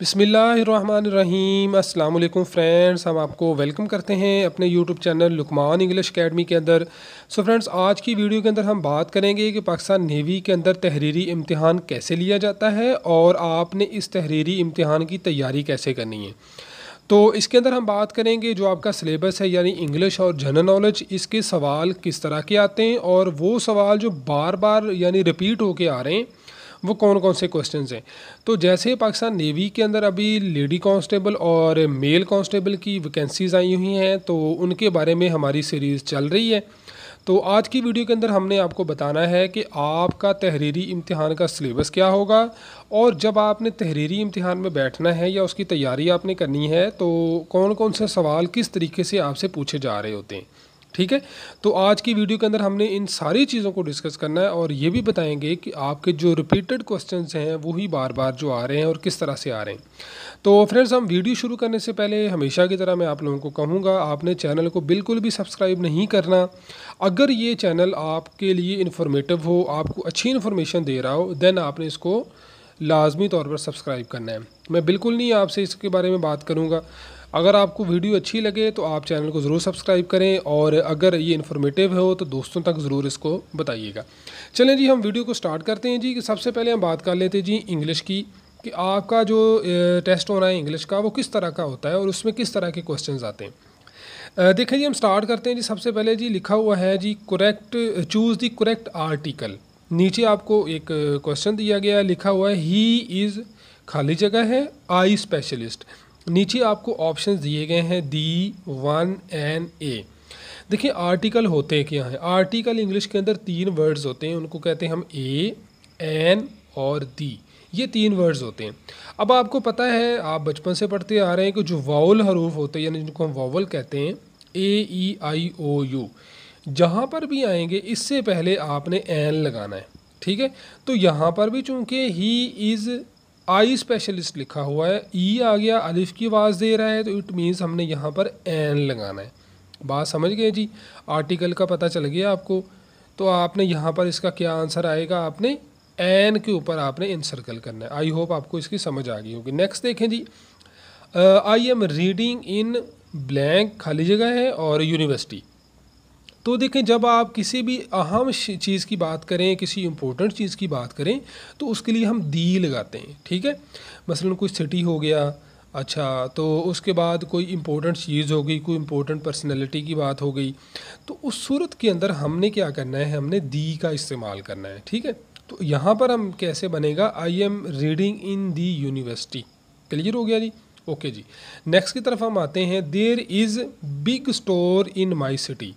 बसमिलीम अल्लाम फ्रेंड्स हम आपको वेलकम करते हैं अपने YouTube channel Luqman English academy के अंदर सो so फ्रेंड्स आज की वीडियो के अंदर हम बात करेंगे कि पाकिस्तान नेवी के अंदर तहरीरी इम्तहान कैसे लिया जाता है और आपने इस तहरीरी इम्तहान की तैयारी कैसे करनी है तो इसके अंदर हम बात करेंगे जो आपका सिलेबस है यानी इंग्लिश और जनरल नॉलेज इसके सवाल किस तरह के आते हैं और वो सवाल जो बार बार यानी रिपीट होके आ रहे हैं वो कौन कौन से क्वेश्चन हैं तो जैसे पाकिस्तान नेवी के अंदर अभी लेडी कांस्टेबल और मेल कांस्टेबल की वैकेंसीज़ आई हुई हैं तो उनके बारे में हमारी सीरीज़ चल रही है तो आज की वीडियो के अंदर हमने आपको बताना है कि आपका तहरीरी इम्तिहान का सिलेबस क्या होगा और जब आपने तहरीरी इम्तिहान में बैठना है या उसकी तैयारी आपने करनी है तो कौन कौन से सवाल किस तरीके से आपसे पूछे जा रहे होते हैं ठीक है तो आज की वीडियो के अंदर हमने इन सारी चीज़ों को डिस्कस करना है और ये भी बताएंगे कि आपके जो रिपीटेड क्वेश्चन हैं वही बार बार जो आ रहे हैं और किस तरह से आ रहे हैं तो फ्रेंड्स हम वीडियो शुरू करने से पहले हमेशा की तरह मैं आप लोगों को कहूँगा आपने चैनल को बिल्कुल भी सब्सक्राइब नहीं करना अगर ये चैनल आपके लिए इन्फॉर्मेटिव हो आपको अच्छी इन्फॉर्मेशन दे रहा हो देन आपने इसको लाजमी तौर पर सब्सक्राइब करना है मैं बिल्कुल नहीं आपसे इसके बारे में बात करूँगा अगर आपको वीडियो अच्छी लगे तो आप चैनल को ज़रूर सब्सक्राइब करें और अगर ये इन्फॉर्मेटिव हो तो दोस्तों तक ज़रूर इसको बताइएगा चलें जी हम वीडियो को स्टार्ट करते हैं जी कि सबसे पहले हम बात कर लेते हैं जी इंग्लिश की कि आपका जो टेस्ट होना है इंग्लिश का वो किस तरह का होता है और उसमें किस तरह के क्वेश्चन आते हैं देखें जी हम स्टार्ट करते हैं जी सबसे पहले जी लिखा हुआ है जी correct choose the correct article नीचे आपको एक क्वेश्चन दिया गया है लिखा हुआ है ही इज़ खाली जगह है आई स्पेशलिस्ट नीचे आपको ऑप्शन दिए गए हैं दी वन एन ए देखिए आर्टिकल होते हैं क्या हैं आर्टिकल इंग्लिश के अंदर तीन वर्ड्स होते हैं उनको कहते हैं हम ए एन और दी ये तीन वर्ड्स होते हैं अब आपको पता है आप बचपन से पढ़ते आ रहे हैं कि जो वाउल हरूफ होते हैं यानी जिनको हम वावल कहते हैं ए ई आई ओ यू जहाँ पर भी आएंगे इससे पहले आपने एन लगाना है ठीक है तो यहाँ पर भी चूँकि ही इज़ आई स्पेशलिस्ट लिखा हुआ है ई आ गया अलिफ की आवाज़ दे रहा है तो इट मीन्स हमने यहाँ पर एन लगाना है बात समझ गए जी आर्टिकल का पता चल गया आपको तो आपने यहाँ पर इसका क्या आंसर आएगा आपने एन के ऊपर आपने इंसर्कल करना है आई होप आपको इसकी समझ आ गई होगी नेक्स्ट देखें जी I am reading in blank खाली जगह है और यूनिवर्सिटी तो देखें जब आप किसी भी अहम चीज़ की बात करें किसी इम्पोर्टेंट चीज़ की बात करें तो उसके लिए हम दी लगाते हैं ठीक है मसलन कोई सिटी हो गया अच्छा तो उसके बाद कोई इम्पोर्टेंट चीज़ हो गई कोई इम्पोर्टेंट पर्सनैलिटी की बात हो गई तो उस सूरत के अंदर हमने क्या करना है हमने दी का इस्तेमाल करना है ठीक है तो यहाँ पर हम कैसे बनेगा I am reading in the university clear हो गया जी ओके जी नेक्स्ट की तरफ हम आते हैं there is big store in my city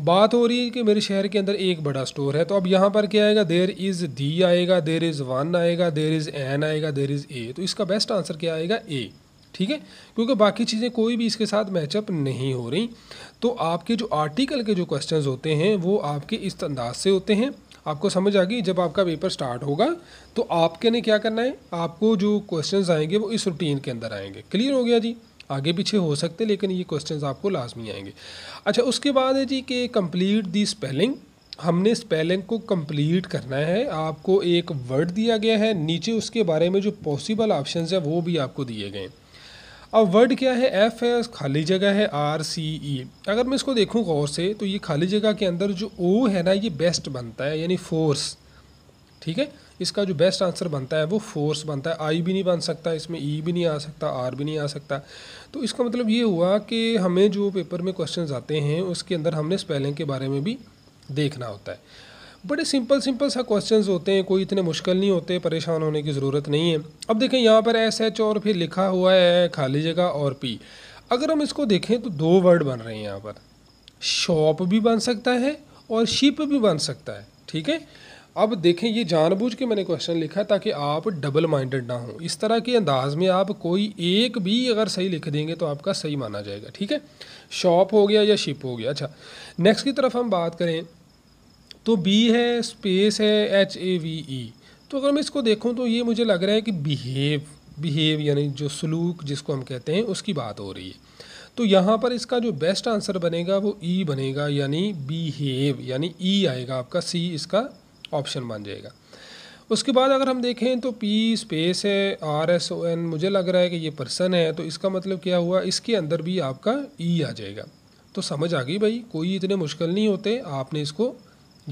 बात हो रही है कि मेरे शहर के अंदर एक बड़ा स्टोर है तो अब यहाँ पर क्या आएगा देर इज़ दी आएगा देर इज़ वन आएगा देर इज़ एन आएगा देर इज़ ए तो इसका बेस्ट आंसर क्या आएगा ए ठीक है क्योंकि बाकी चीज़ें कोई भी इसके साथ मैचअप नहीं हो रही तो आपके जो आर्टिकल के जो क्वेश्चन होते हैं वो आपके इस अंदाज से होते हैं आपको समझ आ गई जब आपका पेपर स्टार्ट होगा तो आपके ने क्या करना है आपको जो क्वेश्चंस आएंगे वो इस रूटीन के अंदर आएंगे क्लियर हो गया जी आगे पीछे हो सकते लेकिन ये क्वेश्चन आपको लाजमी आएंगे अच्छा उसके बाद है जी कि कम्प्लीट दी स्पेलिंग हमने स्पेलिंग को कंप्लीट करना है आपको एक वर्ड दिया गया है नीचे उसके बारे में जो पॉसिबल ऑप्शंस हैं वो भी आपको दिए गए हैं अब वर्ड क्या है एफ है खाली जगह है आर सी ई अगर मैं इसको देखूं गौर से तो ये खाली जगह के अंदर जो ओ है ना ये बेस्ट बनता है यानी फोर्स ठीक है इसका जो बेस्ट आंसर बनता है वो फोर्स बनता है आई भी नहीं बन सकता इसमें ई e भी नहीं आ सकता आर भी नहीं आ सकता तो इसका मतलब ये हुआ कि हमें जो पेपर में क्वेश्चन आते हैं उसके अंदर हमने स्पेलिंग के बारे में भी देखना होता है बड़े सिंपल सिंपल सा क्वेश्चन होते हैं कोई इतने मुश्किल नहीं होते परेशान होने की ज़रूरत नहीं है अब देखें यहाँ पर एस एच और फिर लिखा हुआ है खाली जगह और पी अगर हम इसको देखें तो दो वर्ड बन रहे हैं यहाँ पर शॉप भी बन सकता है और शिप भी बन सकता है ठीक है अब देखें ये जानबूझ के मैंने क्वेश्चन लिखा ताकि आप डबल माइंडेड ना हो इस तरह के अंदाज में आप कोई एक भी अगर सही लिख देंगे तो आपका सही माना जाएगा ठीक है शॉप हो गया या शिप हो गया अच्छा नेक्स्ट की तरफ हम बात करें तो बी है स्पेस है एच ए वी ई तो अगर मैं इसको देखूँ तो ये मुझे लग रहा है कि बिहेव बिहेव यानी जो सलूक जिसको हम कहते हैं उसकी बात हो रही है तो यहाँ पर इसका जो बेस्ट आंसर बनेगा वो ई e बनेगा यानी बिहेव यानी ई e आएगा आपका सी इसका ऑप्शन बन जाएगा उसके बाद अगर हम देखें तो पी स्पेस है आर एस ओ एन मुझे लग रहा है कि ये पर्सन है तो इसका मतलब क्या हुआ इसके अंदर भी आपका ई e आ जाएगा तो समझ आ गई भाई कोई इतने मुश्किल नहीं होते आपने इसको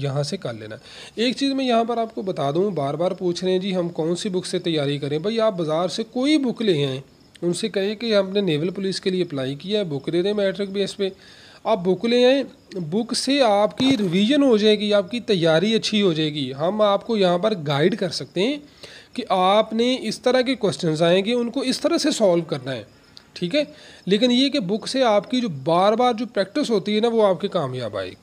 यहाँ से कर लेना एक चीज़ मैं यहाँ पर आपको बता दूँ बार बार पूछ रहे हैं जी हम कौन सी बुक से तैयारी करें भाई आप बाज़ार से कोई बुक ले आएँ उनसे कहें कि हमने नेवल पुलिस के लिए अप्लाई किया है बुक दे दें मैट्रिक बेस पे आप बुक ले आएँ बुक से आपकी रिवीजन हो जाएगी आपकी तैयारी अच्छी हो जाएगी हम आपको यहाँ पर गाइड कर सकते हैं कि आपने इस तरह के क्वेश्चंस आएंगे उनको इस तरह से सॉल्व करना है ठीक है लेकिन ये कि बुक से आपकी जो बार बार जो प्रैक्टिस होती है ना वो आपके कामयाब आएगी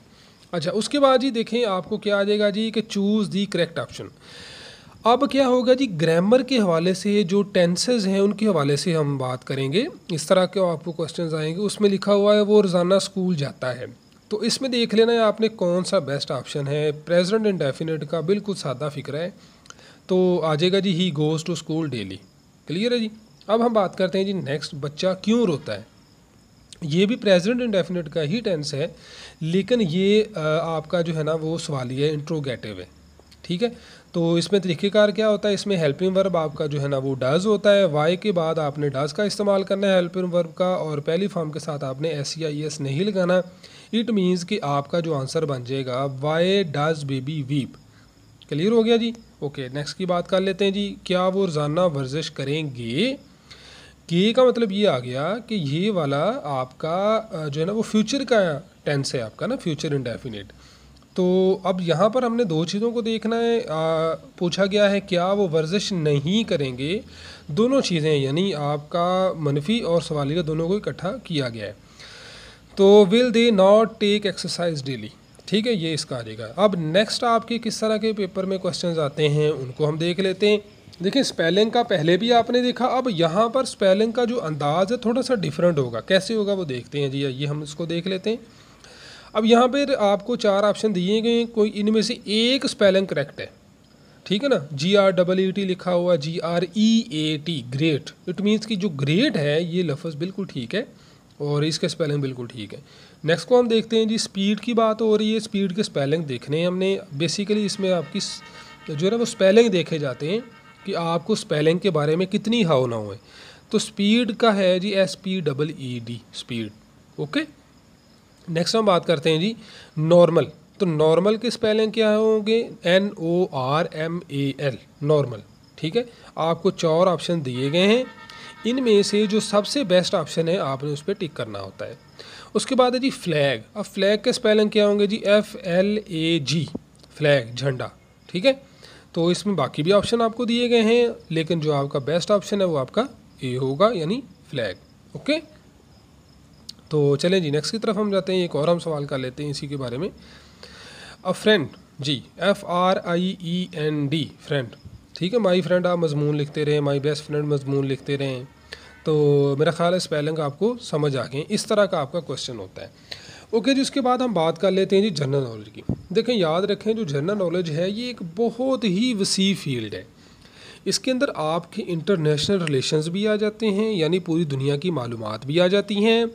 अच्छा उसके बाद जी देखें आपको क्या आ जाएगा जी कि चूज़ दी करेक्ट ऑप्शन अब क्या होगा जी ग्रामर के हवाले से जो टेंसेज हैं उनके हवाले से हम बात करेंगे इस तरह के आपको क्वेश्चन आएंगे उसमें लिखा हुआ है वो रोज़ाना स्कूल जाता है तो इसमें देख लेना है आपने कौन सा बेस्ट ऑप्शन है प्रेजेंट एंड डेफिनेट का बिल्कुल सादा फिक्र है तो आ जाएगा जी he goes to school daily clear है जी अब हम बात करते हैं जी नेक्स्ट बच्चा क्यों रोता है ये भी प्रेजेंट एंड डेफिनेट का ही टेंस है लेकिन ये आपका जो है ना वो सवाल है इंट्रोगेटिव है ठीक है तो इसमें तरीक़ेकार क्या होता है इसमें हेल्पिंग वर्ब आपका जो है ना वो डज होता है वाई के बाद आपने डज का इस्तेमाल करना है हेल्पिंग वर्ब का और पहली फॉर्म के साथ आपने एस या एस e नहीं लगाना इट मीन्स कि आपका जो आंसर बन जाएगा why does baby weep clear हो गया जी ओके नेक्स्ट की बात कर लेते हैं जी क्या वो रोज़ाना वर्जिश करेंगे के का मतलब ये आ गया कि ये वाला आपका जो है ना वो फ्यूचर का टेंस है आपका ना फ्यूचर इंडेफिनेट तो अब यहाँ पर हमने दो चीज़ों को देखना है आ, पूछा गया है क्या वो वर्जिश नहीं करेंगे दोनों चीज़ें यानी आपका मनफी और सवाली का दोनों को इकट्ठा किया गया है तो will they not take exercise daily ठीक है ये इसका आ जाएगा अब नेक्स्ट आपके किस तरह के पेपर में क्वेश्चन आते हैं उनको हम देख लेते हैं देखिए स्पेलिंग का पहले भी आपने देखा अब यहाँ पर स्पेलिंग का जो अंदाज़ है थोड़ा सा डिफरेंट होगा कैसे होगा वो देखते हैं जी ये हम इसको देख लेते हैं अब यहाँ पर आपको चार ऑप्शन दिए गए हैं कोई इनमें से एक स्पेलिंग करेक्ट है ठीक है ना G R double E T लिखा हुआ G R E A T great it means कि जो ग्रेट है ये लफ्ज़ बिल्कुल ठीक है और इसका स्पेलिंग बिल्कुल ठीक है नेक्स्ट को हम देखते हैं जी स्पीड की बात हो रही है स्पीड के स्पेलिंग देखने हैं हमने बेसिकली इसमें आपकी जो है ना वो स्पेलिंग देखे जाते हैं कि आपको स्पेलिंग के बारे में कितनी हाव ना हो तो स्पीड का है जी S P double E D speed okay next हम बात करते हैं जी नॉर्मल तो नॉर्मल के स्पेलिंग क्या होंगे N O R M A L normal ठीक है आपको चार ऑप्शन दिए गए हैं इनमें से जो सबसे बेस्ट ऑप्शन है आपने उस पर टिक करना होता है उसके बाद है जी फ्लैग अब फ्लैग के स्पेलिंग क्या होंगे जी F L A G flag झंडा ठीक है तो इसमें बाकी भी ऑप्शन आपको दिए गए हैं लेकिन जो आपका बेस्ट ऑप्शन है वो आपका ए होगा यानी फ्लैग ओके तो चलें जी नेक्स्ट की तरफ हम जाते हैं एक और हम सवाल कर लेते हैं इसी के बारे में अ फ्रेंड जी F R I E N D friend ठीक है माई फ्रेंड आप मजमून लिखते रहें माई बेस्ट फ्रेंड मजमून लिखते रहें तो मेरा ख्याल है स्पेलिंग आपको समझ आ गए इस तरह का आपका क्वेश्चन होता है ओके जी उसके बाद हम बात कर लेते हैं जी जनरल नॉलेज की देखें याद रखें जो जनरल नॉलेज है ये एक बहुत ही वसी फील्ड है इसके अंदर आपके इंटरनेशनल रिलेशंस भी आ जाते हैं यानी पूरी दुनिया की मालूम भी आ जाती हैं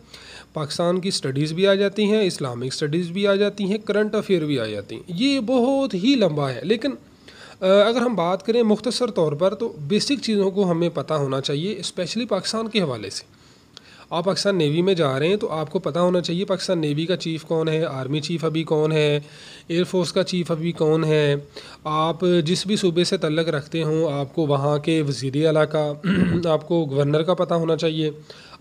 पाकिस्तान की स्टडीज़ भी आ जाती हैं इस्लामिक स्टडीज़ भी आ जाती हैं करंट अफेयर भी आ जाती हैं ये बहुत ही लंबा है लेकिन अगर हम बात करें मुख्तसर तौर पर तो बेसिक चीज़ों को हमें पता होना चाहिए इस्पेशली पाकिस्तान के हवाले से आप पाकिस्तान नेवी में जा रहे हैं तो आपको पता होना चाहिए पाकिस्तान नेवी का चीफ़ कौन है आर्मी चीफ़ अभी कौन है एयरफोर्स का चीफ़ अभी कौन है आप जिस भी सूबे से तलक रखते हों आपको वहाँ के वजीर अला का आपको गवर्नर का पता होना चाहिए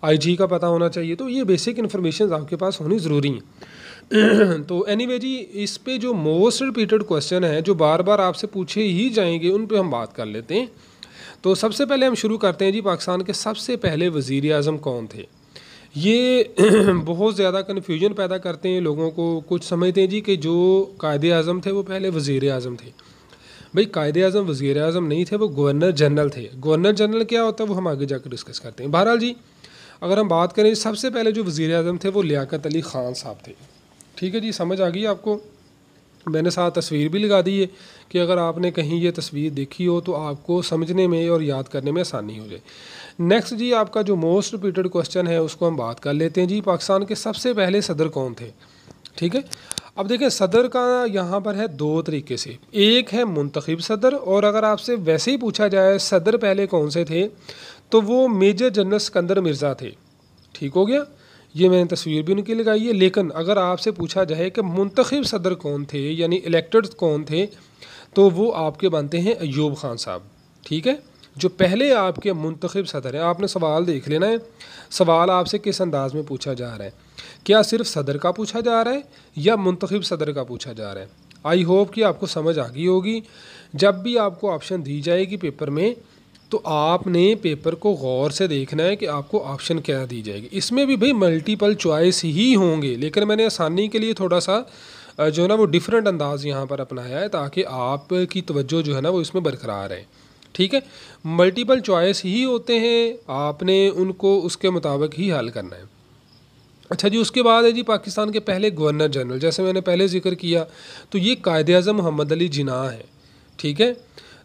आईजी का पता होना चाहिए तो ये बेसिक इन्फॉर्मेशन आपके पास होनी ज़रूरी हैं तो एनी anyway जी इस पे जो मोस्ट रिपीटेड क्वेश्चन है जो बार बार आपसे पूछे ही जाएंगे उन पर हम बात कर लेते हैं तो सबसे पहले हम शुरू करते हैं जी पाकिस्तान के सबसे पहले वज़ी अजम कौन थे ये बहुत ज़्यादा कन्फ्यूजन पैदा करते हैं लोगों को कुछ समझते हैं जी कि जो कायद अजम थे वो पहले वज़ी अजम थे भाई कायद अजम वज़ी अजम नहीं थे वो गवर्नर जनरल थे गवर्नर जनरल क्या होता है वो हम आगे जाकर डिस्कस करते हैं बहरहाल जी अगर हम बात करें सबसे पहले जो वज़ी अजम थे वो लियाकत अली ख़ान साहब थे ठीक है जी समझ आ गई आपको मैंने साथ तस्वीर भी लगा दी है कि अगर आपने कहीं ये तस्वीर देखी हो तो आपको समझने में और याद करने में आसानी हो जाए नेक्स्ट जी आपका जो मोस्ट रिपीटेड क्वेश्चन है उसको हम बात कर लेते हैं जी पाकिस्तान के सबसे पहले सदर कौन थे ठीक है अब देखें सदर का यहाँ पर है दो तरीके से एक है मुंतखब सदर और अगर आपसे वैसे ही पूछा जाए सदर पहले कौन से थे तो वो मेजर जनरल सिकंदर मिर्ज़ा थे ठीक हो गया ये मैंने तस्वीर भी उनकी लगाई है लेकिन अगर आपसे पूछा जाए कि मुंतखब सदर कौन थे यानी इलेक्टेड कौन थे तो वो आपके बनते हैं अयूब खान साहब ठीक है जो पहले आपके मुंतखब सदर हैं आपने सवाल देख लेना है सवाल आपसे किस अंदाज में पूछा जा रहा है क्या सिर्फ सदर का पूछा जा रहा है या मुंतखब सदर का पूछा जा रहा है आई होप कि आपको समझ आ गई होगी जब भी आपको ऑप्शन दी जाएगी पेपर में तो आपने पेपर को गौर से देखना है कि आपको ऑप्शन क्या दी जाएगी इसमें भी भाई मल्टीपल चॉइस ही होंगे लेकिन मैंने आसानी के लिए थोड़ा सा जो है ना वो डिफरेंट अंदाज़ यहाँ पर अपनाया है ताकि आपकी तवज्जो जो है ना वो इसमें बरकरार है ठीक है मल्टीपल चॉइस ही होते हैं आपने उनको उसके मुताबिक ही हल करना है अच्छा जी उसके बाद है जी पाकिस्तान के पहले गवर्नर जनरल जैसे मैंने पहले जिक्र किया तो ये कायद अजम मोहम्मद अली जिना है ठीक है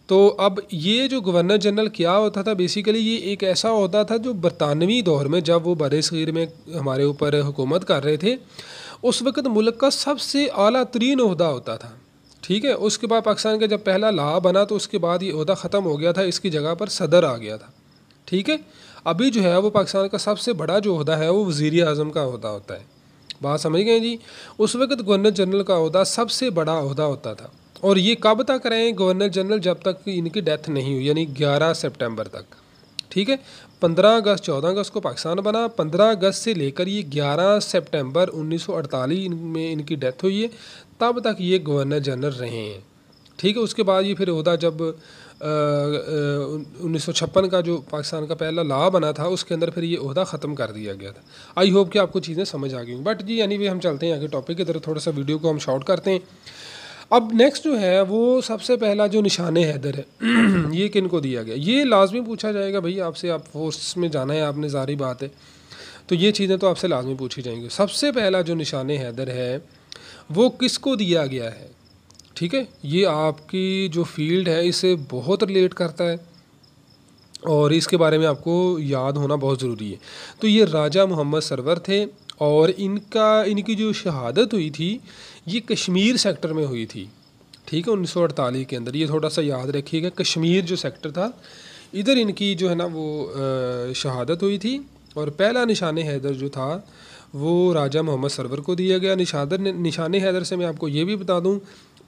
तो अब ये जो गवर्नर जनरल क्या होता था बेसिकली ये एक ऐसा होता था जो बरतानवी दौर में जब वो बर सग़ीर में हमारे ऊपर हुकूमत कर रहे थे उस वक़्त मुल्क का सबसे अली तरीन अहदा होता था ठीक है उसके बाद पाकिस्तान का जब पहला ला बना तो उसके बाद ये अहदा ख़त्म हो गया था इसकी जगह पर सदर आ गया था ठीक है अभी जो है वो पाकिस्तान का सबसे बड़ा जो अहदा है वो वज़ी अजम का अहदा होता है बात समझ गए जी उस वक़्त गवर्नर जनरल का अहदा सबसे बड़ा अहदा होता था और ये कब तक रहे गवर्नर जनरल जब तक इनकी डेथ नहीं हुई यानी 11 सितंबर तक ठीक है 15 अगस्त 14 अगस्त को पाकिस्तान बना 15 अगस्त से लेकर ये 11 सितंबर 1948 में इनकी डेथ हुई है तब तक ये गवर्नर जनरल रहे हैं ठीक है उसके बाद ये फिर होता जब उन्नीस का जो पाकिस्तान का पहला लॉ बना था उसके अंदर फिर ये अहदा ख़त्म कर दिया गया था आई होप कि आपको चीज़ें समझ आ गई बट जी यानी वे हम चलते हैं आगे टॉपिक की तरफ थोड़ा सा वीडियो को हम शॉर्ट करते हैं अब नेक्स्ट जो है वो सबसे पहला जो निशान हैदर है ये किन को दिया गया ये लाजमी पूछा जाएगा भाई आपसे आप फोर्स में जाना है आपने सारी बात है तो ये चीज़ें तो आपसे लाजमी पूछी जाएंगी सबसे पहला जो निशान हैदर है वो किसको दिया गया है ठीक है ये आपकी जो फील्ड है इसे बहुत रिलेट करता है और इसके बारे में आपको याद होना बहुत ज़रूरी है तो ये राजा मोहम्मद सरवर थे और इनका इनकी जो शहादत हुई थी ये कश्मीर सेक्टर में हुई थी ठीक है अड़तालीस के अंदर ये थोड़ा सा याद रखिएगा कश्मीर जो सेक्टर था इधर इनकी जो है ना वो शहादत हुई थी और पहला निशान हैदर जो था वो राजा मोहम्मद सरवर को दिया गया निशादर निशान हैदर से मैं आपको ये भी बता दूँ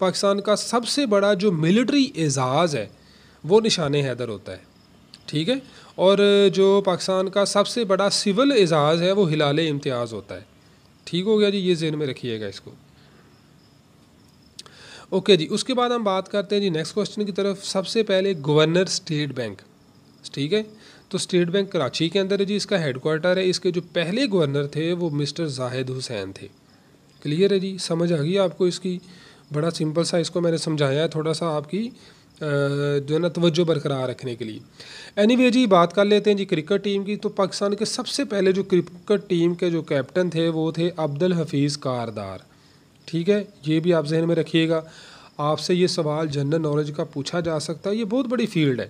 पाकिस्तान का सबसे बड़ा जो मिलिट्री एजाज़ है वो निशान हैदर होता है ठीक है और जो पाकिस्तान का सबसे बड़ा सिविल एजाज़ है वो हिलाल इम्तियाज़ होता है ठीक हो गया जी ये जेन में रखिएगा इसको ओके जी उसके बाद हम बात करते हैं जी नेक्स्ट क्वेश्चन की तरफ सबसे पहले गवर्नर स्टेट बैंक ठीक है तो स्टेट बैंक कराची के अंदर है जी इसका हेडकोार्टर है इसके जो पहले गवर्नर थे वो मिस्टर जाहिद हुसैन थे क्लियर है जी समझ आ गई आपको इसकी बड़ा सिंपल सा इसको मैंने समझाया है थोड़ा सा आपकी जो है ना तवज्जो बरकरार रखने के लिए एनी anyway जी बात कर लेते हैं जी क्रिकेट टीम की तो पाकिस्तान के सबसे पहले जो क्रिकेट टीम के जो कैप्टन थे वो थे अब्दुल हफीज़ कारदार ठीक है ये भी आप जहन में रखिएगा आपसे ये सवाल जनरल नॉलेज का पूछा जा सकता है ये बहुत बड़ी फील्ड है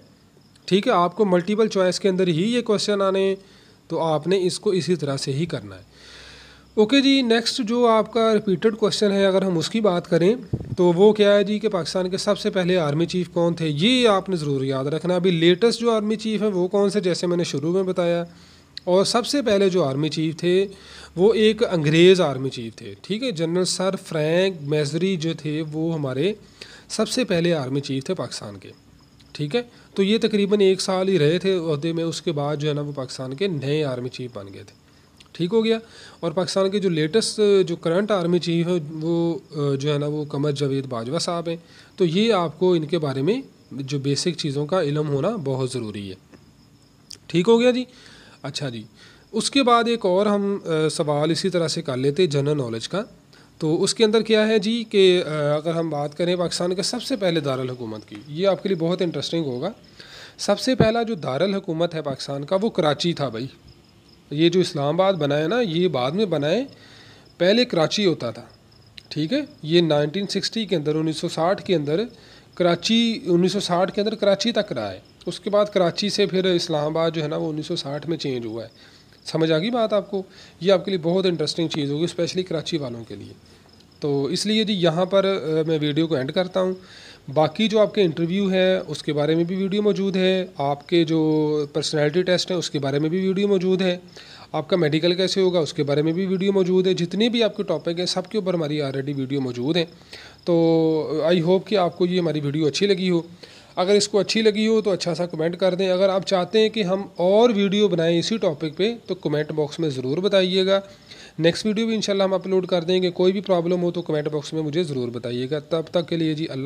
ठीक है आपको मल्टीपल चॉइस के अंदर ही ये क्वेश्चन आने तो आपने इसको इसी तरह से ही करना है ओके okay जी नेक्स्ट जो आपका रिपीटेड क्वेश्चन है अगर हम उसकी बात करें तो वो क्या है जी कि पाकिस्तान के सबसे पहले आर्मी चीफ कौन थे ये आपने ज़रूर याद रखना अभी लेटेस्ट जो आर्मी चीफ है वो कौन से जैसे मैंने शुरू में बताया और सबसे पहले जो आर्मी चीफ थे वो एक अंग्रेज़ आर्मी चीफ थे ठीक है जनरल सर फ्रैंक मेजरी जो थे वो हमारे सबसे पहले आर्मी चीफ थे पाकिस्तान के ठीक है तो ये तकरीबन एक साल ही रहे थे अहदे में उसके बाद जो है ना वो पाकिस्तान के नए आर्मी चीफ बन गए थे ठीक हो गया और पाकिस्तान के जो लेटेस्ट जो करंट आर्मी चीफ है वो जो है ना वो कमर जावेद बाजवा साहब हैं तो ये आपको इनके बारे में जो बेसिक चीज़ों का इलम होना बहुत ज़रूरी है ठीक हो गया जी अच्छा जी उसके बाद एक और हम सवाल इसी तरह से कर लेते जनरल नॉलेज का तो उसके अंदर क्या है जी कि अगर हम बात करें पाकिस्तान के सबसे पहले दारकूमत की ये आपके लिए बहुत इंटरेस्टिंग होगा सबसे पहला जो दारकूमत है पाकिस्तान का वो कराची था भाई ये जो इस्लामाबाद बनाए ना ये बाद में बनाए पहले कराची होता था ठीक है ये 1960 के अंदर 1960 के अंदर कराची 1960 के अंदर कराची तक रहा है उसके बाद कराची से फिर इस्लामाबाद जो है ना वो 1960 में चेंज हुआ है समझ आ गई बात आपको ये आपके लिए बहुत इंटरेस्टिंग चीज़ होगी स्पेशली कराची वालों के लिए तो इसलिए जी यहाँ पर मैं वीडियो को एंड करता हूँ बाकी जो आपके इंटरव्यू है उसके बारे में भी वीडियो मौजूद है आपके जो पर्सनैलिटी टेस्ट हैं उसके बारे में भी वीडियो मौजूद है आपका मेडिकल कैसे होगा उसके बारे में भी वीडियो मौजूद है जितने भी आपके टॉपिक हैं सबके ऊपर हमारी ऑलरेडी वीडियो मौजूद है तो आई होप कि आपको ये हमारी वीडियो अच्छी लगी हो अगर इसको अच्छी लगी हो तो अच्छा सा कमेंट कर दें अगर आप चाहते हैं कि हम और वीडियो बनाएं इसी टॉपिक पे तो कमेंट बॉक्स में ज़रूर बताइएगा नेक्स्ट वीडियो भी इंशाल्लाह हम अपलोड कर देंगे कोई भी प्रॉब्लम हो तो कमेंट बॉक्स में मुझे ज़रूर बताइएगा तब तक के लिए जी अल्लाह